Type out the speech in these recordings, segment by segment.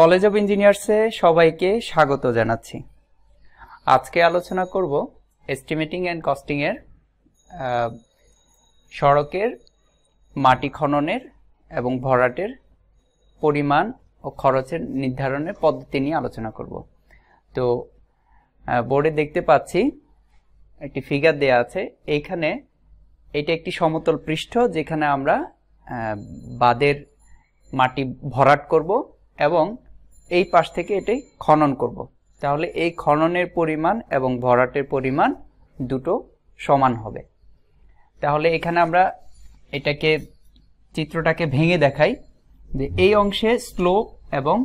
College of ইঞ্জিনিয়ার্সে সবাইকে স্বাগত জানাচ্ছি আজকে আলোচনা করব এস্টিমেটিং অ্যান্ড কস্টিংয়ের সড়কের মাটি খননের এবং ভরাটের পরিমাণ ও খরচের নির্ধারণের পদ্ধতি নিয়ে আলোচনা করব তো বোর্ডে দেখতে পাচ্ছি একটি ফিগার দেয়া আছে এইখানে এটা একটি সমতল পৃষ্ঠ যেখানে আমরা বাদের মাটি ভরাট করব এবং এই পাশ থেকে এটাই খনন করব। তাহলে এই খননের পরিমাণ এবং ভরাটের পরিমাণ দুটো সমান হবে তাহলে এখানে আমরা এটাকে চিত্রটাকে ভেঙে দেখাই যে এই অংশে স্লোপ এবং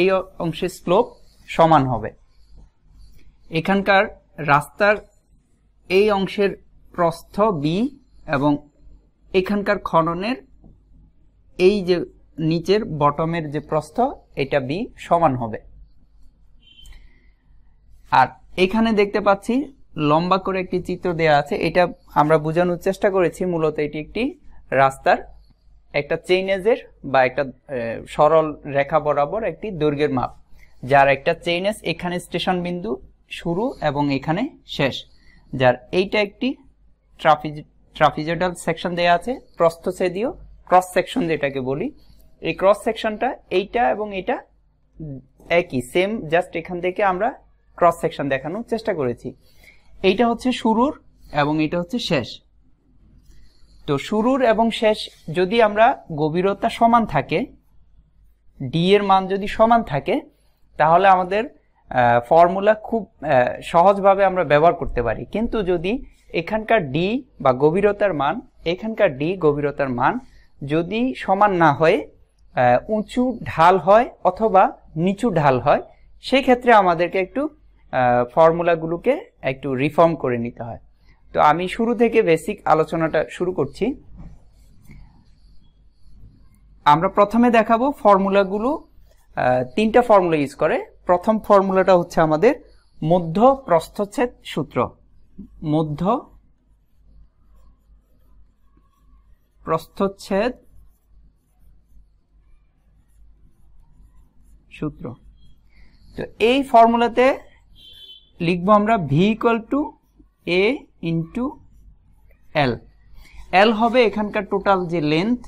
এই অংশে স্লোপ সমান হবে এখানকার রাস্তার এই অংশের প্রস্থ বি এবং এখানকার খননের এই যে নিচের বটমের যে প্রস্থ এটা বি সমান হবে আর এখানে দেখতে পাচ্ছি লম্বা করে একটি চিত্র দেওয়া আছে এটা আমরা বোঝানোর চেষ্টা করেছি মূলত এটি একটি রাস্তার একটা চেইনেজের বা একটা সরল রেখা বরাবর একটি দৈর্ঘ্যের মাপ যার একটা চেইনেজ এখানে স্টেশন বিন্দু শুরু এবং এখানে শেষ যার এইটা একটি ট্রাফিজ ট্রাফিজেডাল সেকশন দেওয়া আছে প্রস্থ প্রস্থছেদীয় ক্রস সেকশন যেটাকে বলি এই ক্রস সেকশনটা এইটা এবং এটা একই সেম জাস্ট এখান থেকে আমরা ক্রস সেকশন দেখানোর চেষ্টা করেছি এইটা হচ্ছে শুরুর এবং এটা হচ্ছে শেষ তো শুরুর এবং শেষ যদি আমরা গভীরতা সমান থাকে ডি এর মান যদি সমান থাকে তাহলে আমাদের ফর্মুলা খুব সহজভাবে আমরা ব্যবহার করতে পারি কিন্তু যদি এখানকার ডি বা গভীরতার মান এখানকার ডি গভীরতার মান যদি সমান না হয় উঁচু ঢাল হয় অথবা নিচু ঢাল হয় সেই ক্ষেত্রে আমাদেরকে একটু ফর্মুলাগুলোকে একটু রিফর্ম করে নিতে হয় তো আমি শুরু থেকে বেসিক আলোচনাটা শুরু করছি আমরা প্রথমে দেখাবো ফর্মুলাগুলো তিনটা ফর্মুলা ইউজ করে প্রথম ফর্মুলাটা হচ্ছে আমাদের মধ্য প্রস্থচ্ছেদ সূত্র মধ্য প্রস্থচ্ছেদ সূত্র তো এই ফর্মুলাতে লিখবো আমরা V equal to A into L L হবে এখানকার টোটাল যে লেন্থ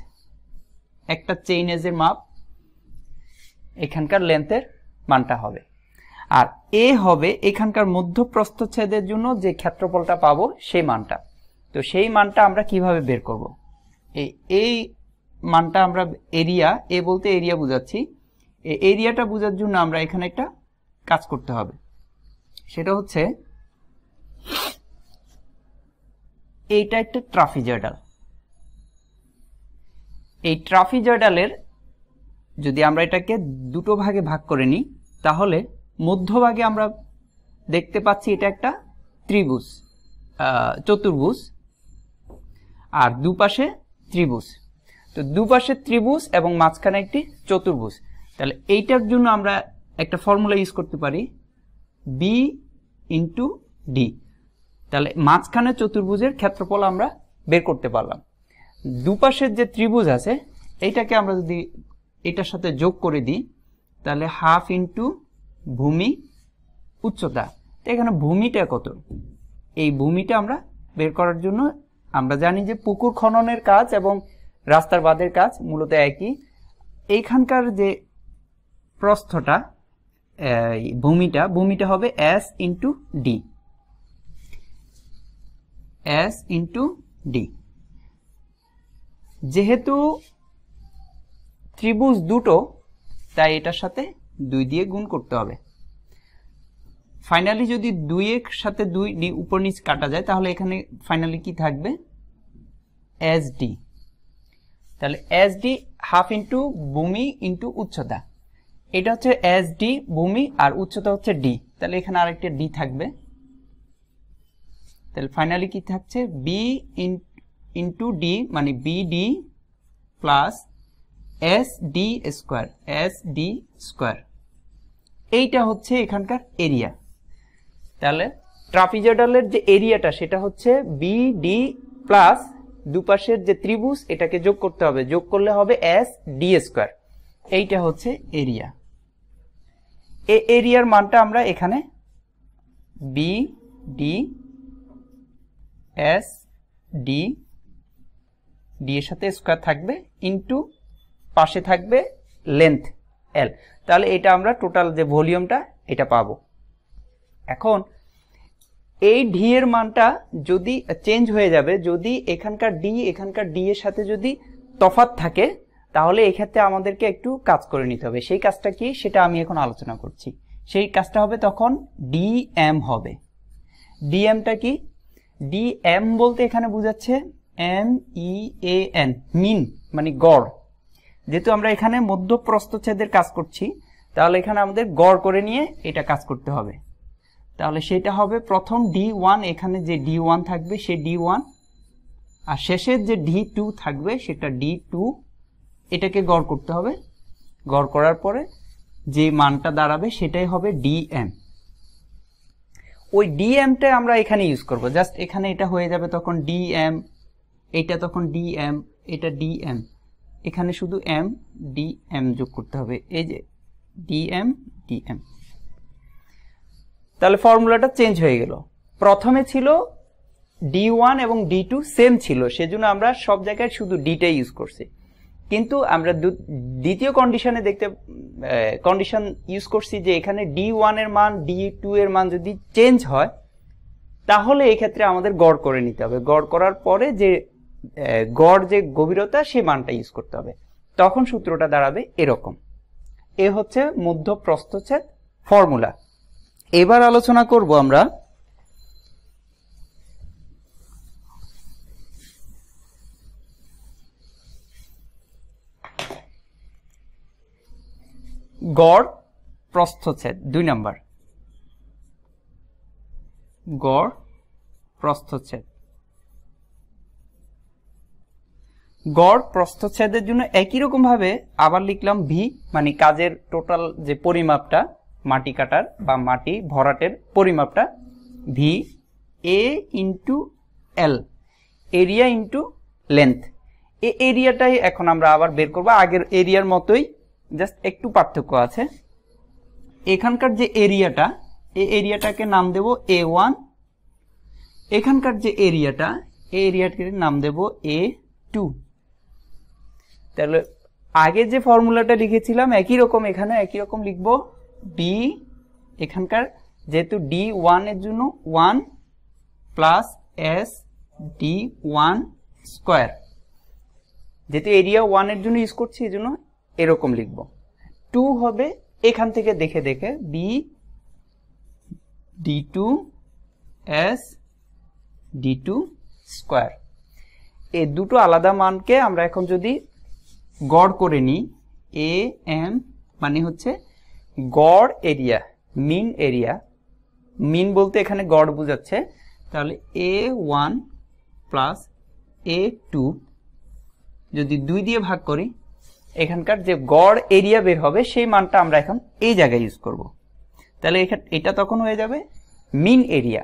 একটা চেইন এজের মাপ এখানকার লেন্থের মানটা হবে আর এ হবে এখানকার মধ্য জন্য যে ক্ষেত্রফলটা পাবো সেই মানটা তো সেই মানটা আমরা কিভাবে বের করব এই এই মানটা আমরা এরিয়া এ বলতে এরিয়া বোঝাচ্ছি এই এরিয়াটা বোঝার জন্য আমরা এখানে একটা কাজ করতে হবে সেটা হচ্ছে এইটা একটা ট্রাফিজার্ডাল এই ট্রাফিজার্ডালের যদি আমরা এটাকে দুটো ভাগে ভাগ করে নিই তাহলে মধ্যভাগে আমরা দেখতে পাচ্ছি এটা একটা ত্রিভুজ চতুর্ভুজ আর দুপাশে ত্রিভুজ তো দুপাশে ত্রিভুজ এবং মাঝখানে একটি চতুর্ভুজ তাহলে এইটার জন্য আমরা একটা ফর্মুলা ইউজ করতে পারি বি ইন্টু ডি তাহলে মাঝখানে চতুর্ভুজের ক্ষেত্রফল আমরা বের করতে পারলাম দুপাশের যে ত্রিভুজ আছে এইটাকে আমরা যদি এটার সাথে যোগ করে দিই তাহলে হাফ ইন্টু ভূমি উচ্চতা তো এখানে ভূমিটা কত এই ভূমিটা আমরা বের করার জন্য আমরা জানি যে পুকুর খননের কাজ এবং রাস্তার বাঁধের কাজ মূলত একই এইখানকার যে প্রস্থটা ভূমিটা ভূমিটা হবে S into D S into D যেহেতু ত্রিভুজ দুটো তাই এটার সাথে দুই দিয়ে গুণ করতে হবে ফাইনালি যদি দুই এক সাথে দুই ডি উপর নিচ কাটা যায় তাহলে এখানে ফাইনালি কি থাকবে এস ডি তাহলে এস ডি হাফ ইন্টু ভূমি ইন্টু উচ্চতা এটা হচ্ছে এস ডি ভূমি আর উচ্চতা হচ্ছে ডি তাহলে এখানে আরেকটা ডি থাকবে তাহলে ফাইনালি কি থাকছে বি ইন ইন্টু ডি মানে B D plus S D square S D square এইটা হচ্ছে এখানকার এরিয়া তাহলে ট্রাপিজডালের যে এরিয়াটা সেটা হচ্ছে বি ডি প্লাস দুপাশের যে ত্রিভুজ এটাকে যোগ করতে হবে যোগ করলে হবে এস ডি স্কোয়ার এইটা হচ্ছে এরিয়া এ এরিয়ার মানটা আমরা এখানে B D S D D এর সাথে স্কোয়ার থাকবে ইন্টু পাশে থাকবে লেন্থ এল তাহলে এটা আমরা টোটাল যে ভলিউমটা এটা পাব এখন এই ডি এর মানটা যদি চেঞ্জ হয়ে যাবে যদি এখানকার ডি এখানকার ডি এর সাথে যদি তফাত থাকে তাহলে এক্ষেত্রে আমাদেরকে একটু কাজ করে নিতে হবে সেই কাজটা কি সেটা আমি এখন আলোচনা করছি সেই কাজটা হবে তখন ডিএম হবে ডিএমটা কি ডিএম বলতে এখানে বোঝাচ্ছে M E e A N mean মানে গড় যেহেতু আমরা এখানে মধ্য কাজ করছি তাহলে এখানে আমাদের গড় করে নিয়ে এটা কাজ করতে হবে তাহলে সেটা হবে প্রথম ডি ওয়ান এখানে যে ডি ওয়ান থাকবে সে ডি ওয়ান আর শেষের যে ডি টু থাকবে সেটা ডি টু এটাকে গড় করতে হবে গড় করার পরে যে মানটা দাঁড়াবে সেটাই হবে ডিএম ওই ডিএমটা আমরা এখানে ইউজ করব জাস্ট এখানে এটা হয়ে যাবে তখন ডিএম এটা তখন ডিএম এটা ডিএম এখানে শুধু এম ডিএম যোগ করতে হবে এই যে ডিএম ডিএম তাহলে ফর্মুলাটা চেঞ্জ হয়ে গেল প্রথমে ছিল ডি ওয়ান এবং ডি টু সেম ছিল সেজন্য আমরা সব জায়গায় শুধু ডিটাই ইউজ করছি কিন্তু আমরা দ্বিতীয় কন্ডিশনে দেখতে কন্ডিশন ইউজ করছি যে এখানে ডি ওয়ানের মান ডি টু এর মান যদি চেঞ্জ হয় তাহলে এক্ষেত্রে আমাদের গড় করে নিতে হবে গড় করার পরে যে গড় যে গভীরতা সে মানটা ইউজ করতে হবে তখন সূত্রটা দাঁড়াবে এরকম এ হচ্ছে মধ্য ফর্মুলা এবার আলোচনা করব আমরা গড় প্রস্থচ্ছেদ দুই নম্বর গড় প্রস্থচ্ছেদ গড় প্রস্থচ্ছেদের জন্য একই রকমভাবে আবার লিখলাম ভি মানে কাজের টোটাল যে পরিমাপটা মাটি কাটার বা মাটি ভরাটের পরিমাপটা V A into L area into length এ এরিয়াটাই এখন আমরা আবার বের করবো আগের এরিয়ার মতোই জাস্ট একটু পার্থক্য আছে এখানকার যে এরিয়াটা এই এরিয়াটাকে নাম দেব এ ওয়ান এখানকার যে এরিয়াটা এই এরিয়াটাকে নাম দেব এ টু তাহলে আগে যে ফর্মুলাটা লিখেছিলাম একই রকম এখানে একই রকম লিখব ডি এখানকার যেহেতু ডি ওয়ানের জন্য one plus S D one square যেহেতু এরিয়া ওয়ানের জন্য ইউজ করছি এই জন্য এরকম লিখব টু হবে এখান থেকে দেখে দেখে B D two S D two square এই দুটো আলাদা মানকে আমরা এখন যদি গড় করে নিই এ এম মানে হচ্ছে গড় এরিয়া মিন এরিয়া মিন বলতে এখানে গড় বোঝাচ্ছে তাহলে A one plus A two যদি দুই দিয়ে ভাগ করি এখানকার যে গড় এরিয়া বের হবে সেই মানটা আমরা এখন এই জায়গায় ইউজ করব। তাহলে এখানে এটা তখন হয়ে যাবে মিন এরিয়া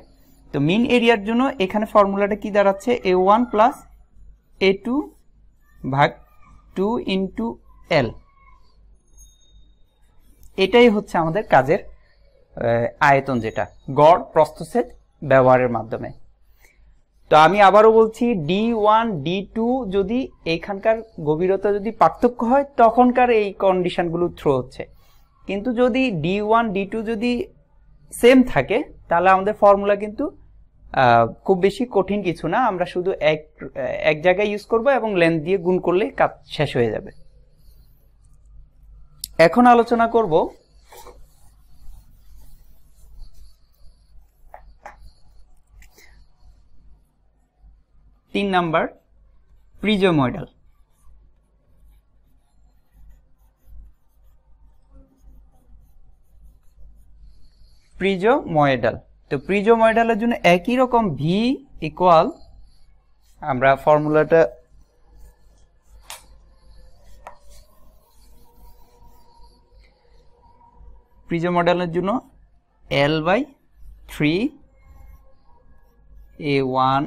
তো মিন এরিয়ার জন্য এখানে ফর্মুলাটা কি দাঁড়াচ্ছে A one plus A two ভাগ টু ইন্টু এল এটাই হচ্ছে আমাদের কাজের আয়তন যেটা গড় প্রস্তুসেদ ব্যবহারের মাধ্যমে তো আমি আবারও বলছি ডি ওয়ান ডি টু যদি এইখানকার গভীরতা যদি পার্থক্য হয় তখনকার এই কন্ডিশনগুলো থ্রো হচ্ছে কিন্তু যদি ডি ওয়ান ডি টু যদি সেম থাকে তাহলে আমাদের ফর্মুলা কিন্তু খুব বেশি কঠিন কিছু না আমরা শুধু এক এক জায়গায় ইউজ করব এবং লেন্থ দিয়ে গুণ করলে কাজ শেষ হয়ে যাবে এখন আলোচনা করব তিন নাম্বার প্রিজোমডাল ময়েডাল তো প্রিজোময়েডালের জন্য একই রকম ভি ইকুয়াল আমরা ফর্মুলাটা প্রিজোমডালের জন্য L by three A one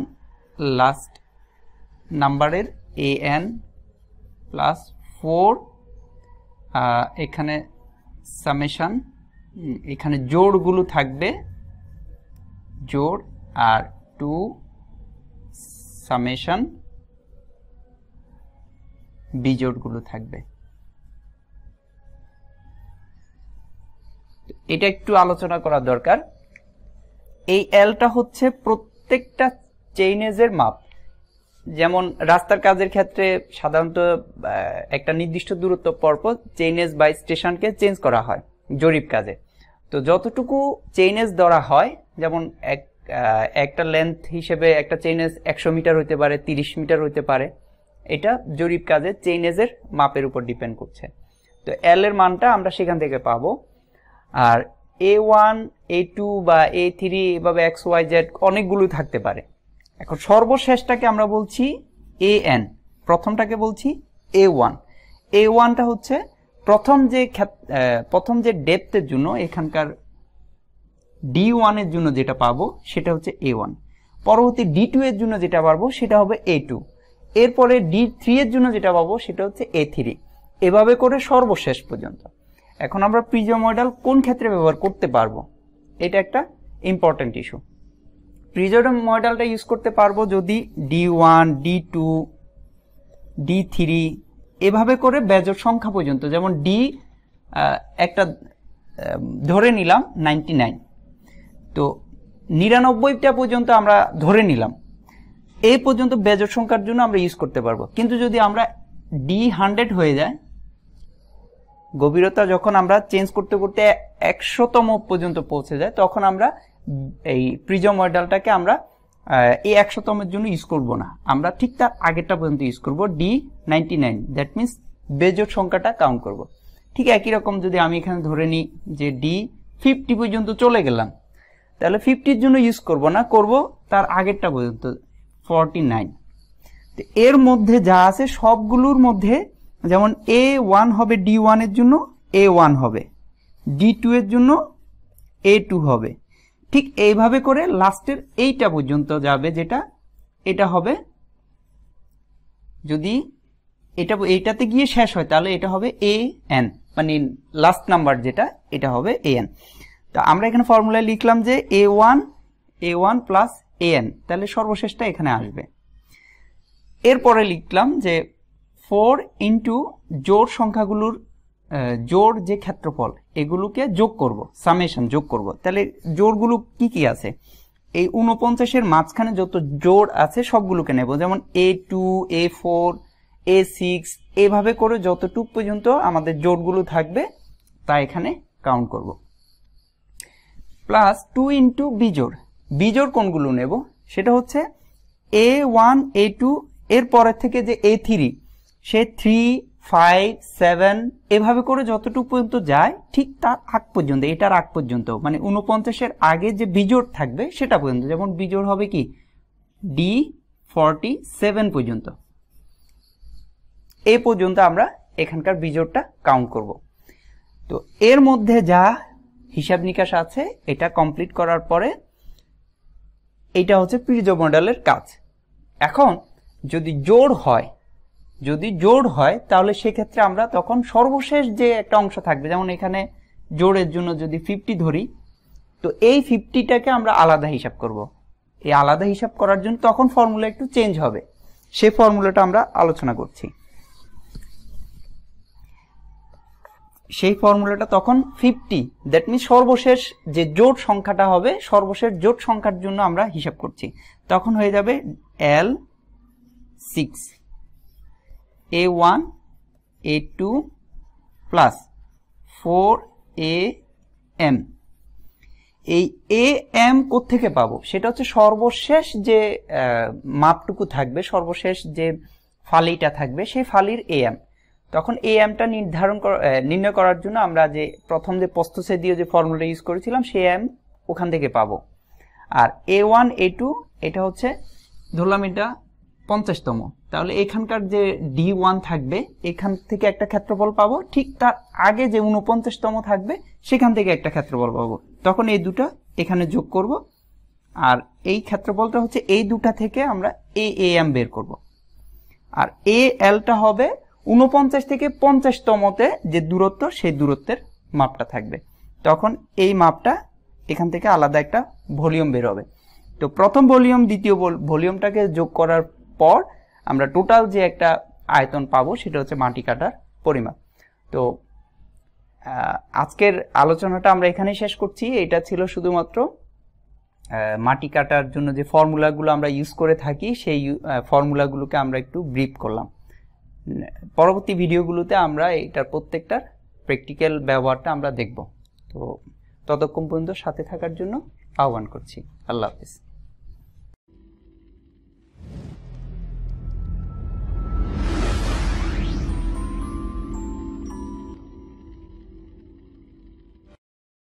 last নাম্বারের এ এন প্লাস ফোর এখানে সামেশান এখানে জোড়গুলো থাকবে জোড় আর টু সামেশান বিজোড়গুলো থাকবে এটা একটু আলোচনা করা দরকার এই এলটা হচ্ছে প্রত্যেকটা চেইনেজের মাপ যেমন রাস্তার কাজের ক্ষেত্রে সাধারণত একটা নির্দিষ্ট দূরত্ব পরপর চেইনেজ বাই স্টেশনকে চেঞ্জ করা হয় জরিপ কাজে তো যতটুকু চেইনেজ ধরা হয় যেমন এক একটা লেন্থ হিসেবে একটা চেইনেজ একশো মিটার হইতে পারে তিরিশ মিটার হইতে পারে এটা জরিপ কাজে চেইনেজের মাপের উপর ডিপেন্ড করছে তো এল এর মানটা আমরা সেখান থেকে পাবো আর এ ওয়ান এ টু বা এ থ্রি এভাবে এক্স ওয়াই জেড অনেকগুলো থাকতে পারে এখন সর্বশেষটাকে আমরা বলছি এ এন প্রথমটাকে বলছি এ ওয়ান এ ওয়ানটা হচ্ছে প্রথম যে প্রথম যে ডেপথের জন্য এখানকার ডি ওয়ানের জন্য যেটা পাবো সেটা হচ্ছে এ ওয়ান পরবর্তী ডি টু এর জন্য যেটা পাবো সেটা হবে এ টু এরপরে ডি থ্রি এর জন্য যেটা পাবো সেটা হচ্ছে এ থ্রি এভাবে করে সর্বশেষ পর্যন্ত এখন আমরা মডেল কোন ক্ষেত্রে ব্যবহার করতে পারবো এটা একটা ইম্পর্ট্যান্ট ইস্যু প্রিজম মডেলটা ইউজ করতে পারবো যদি D one D two D three এভাবে করে বেজোর সংখ্যা পর্যন্ত যেমন ডি একটা ধরে নিলাম নাইনটি নাইন তো নিরানব্বইটা পর্যন্ত আমরা ধরে নিলাম এই পর্যন্ত বেজোর সংখ্যার জন্য আমরা ইউজ করতে পারবো কিন্তু যদি আমরা ডি হান্ড্রেড হয়ে যায় গভীরতা যখন আমরা চেঞ্জ করতে করতে একশোতম পর্যন্ত পৌঁছে যায় তখন আমরা এই প্রিজম মডেলটাকে আমরা এই একশোতমের জন্য ইউজ করব না আমরা ঠিক তার আগেরটা পর্যন্ত ইউজ করব D ninety nine that means বেজোট সংখ্যাটা কাউন্ট করব ঠিক একই রকম যদি আমি এখানে ধরে নিই যে ডি ফিফটি পর্যন্ত চলে গেলাম তাহলে ফিফটির জন্য ইউজ করব না করব তার আগেরটা পর্যন্ত ফর্টি নাইন তো এর মধ্যে যা আছে সবগুলোর মধ্যে যেমন এ ওয়ান হবে ডি ওয়ানের জন্য এ ওয়ান হবে ডি টু এর জন্য এ টু হবে ঠিক এইভাবে করে লাস্টের এইটা পর্যন্ত যাবে যেটা এটা হবে যদি এটা এইটাতে গিয়ে শেষ হয় তাহলে এটা হবে এ এন মানে লাস্ট নাম্বার যেটা এটা হবে এ এন তো আমরা এখানে ফর্মুলায় লিখলাম যে A one A one plus A N তাহলে সর্বশেষটা এখানে আসবে এরপরে লিখলাম যে ফোর ইন্টু জোর সংখ্যাগুলোর জোর যে ক্ষেত্রফল এগুলোকে যোগ করব সামেশন যোগ করব তাহলে জোরগুলো কি কি আছে এই উনপঞ্চাশের মাঝখানে যত জোর আছে সবগুলোকে নেব যেমন A two A four A six এভাবে করে যতটুক পর্যন্ত আমাদের জোরগুলো থাকবে তা এখানে কাউন্ট করব প্লাস টু ইন্টু বিজোর বিজোর কোনগুলো নেব সেটা হচ্ছে এ ওয়ান এ টু এর পরের থেকে যে এ থ্রি সে থ্রি ফাইভ সেভেন এভাবে করে যতটুকু পর্যন্ত যায় ঠিক তার আগ পর্যন্ত এটার আগ পর্যন্ত মানে উনপঞ্চাশের আগে যে বিজোড় থাকবে সেটা পর্যন্ত যেমন বিজোড় হবে কি ডি ফর্টি সেভেন পর্যন্ত এ পর্যন্ত আমরা এখানকার বিজোড়টা কাউন্ট করব তো এর মধ্যে যা হিসাব নিকাশ আছে এটা কমপ্লিট করার পরে এটা হচ্ছে পিরিজ মডেলের কাজ এখন যদি জোর হয় যদি জোর হয় তাহলে সেক্ষেত্রে আমরা তখন সর্বশেষ যে একটা অংশ থাকবে যেমন এখানে জোড়ের জন্য যদি ফিফটি ধরি তো এই ফিফটিটাকে আমরা আলাদা হিসাব করব। এই আলাদা হিসাব করার জন্য তখন ফর্মুলা একটু চেঞ্জ হবে সে ফর্মুলাটা আমরা আলোচনা করছি সেই ফর্মুলাটা তখন ফিফটি দ্যাট মিন সর্বশেষ যে জোট সংখ্যাটা হবে সর্বশেষ জোট সংখ্যার জন্য আমরা হিসাব করছি তখন হয়ে যাবে L six A one A two plus four A M এই এ এম কোথেকে পাবো সেটা হচ্ছে সর্বশেষ যে মাপটুকু থাকবে সর্বশেষ যে ফালিটা থাকবে সেই ফালির এ তখন এ এমটা নির্ধারণ নির্ণয় করার জন্য আমরা যে প্রথম যে প্রস্তুসে দিয়ে যে ফর্মুলা ইউজ করেছিলাম সে এম ওখান থেকে পাবো আর এ ওয়ান এ টু এটা হচ্ছে ধরলাম এটা পঞ্চাশতম তাহলে এখানকার যে ডি ওয়ান থাকবে এখান থেকে একটা ক্ষেত্রফল পাবো ঠিক তার আগে যে উনপঞ্চাশতম থাকবে সেখান থেকে একটা ক্ষেত্রফল পাবো তখন এই দুটো এখানে যোগ করব আর এই ক্ষেত্রফলটা হচ্ছে এই দুটা থেকে আমরা এ এ এম বের করব আর এ এলটা হবে উনপঞ্চাশ থেকে পঞ্চাশতমতে যে দূরত্ব সেই দূরত্বের মাপটা থাকবে তখন এই মাপটা এখান থেকে আলাদা একটা ভলিউম বের হবে তো প্রথম ভলিউম দ্বিতীয় ভলিউমটাকে যোগ করার পর আমরা টোটাল যে একটা আয়তন পাবো সেটা হচ্ছে মাটি কাটার পরিমাপ তো আজকের আলোচনাটা আমরা এখানেই শেষ করছি এটা ছিল শুধুমাত্র মাটি কাটার জন্য যে ফর্মুলাগুলো আমরা ইউজ করে থাকি সেই ফর্মুলাগুলোকে আমরা একটু ব্রিফ করলাম পরবর্তী ভিডিওগুলোতে আমরা এটার প্রত্যেকটার প্র্যাকটিক্যাল ব্যবহারটা আমরা দেখব তো ততক্ষণ পর্যন্ত সাথে থাকার জন্য আহ্বান করছি আল্লাহ হাফিজ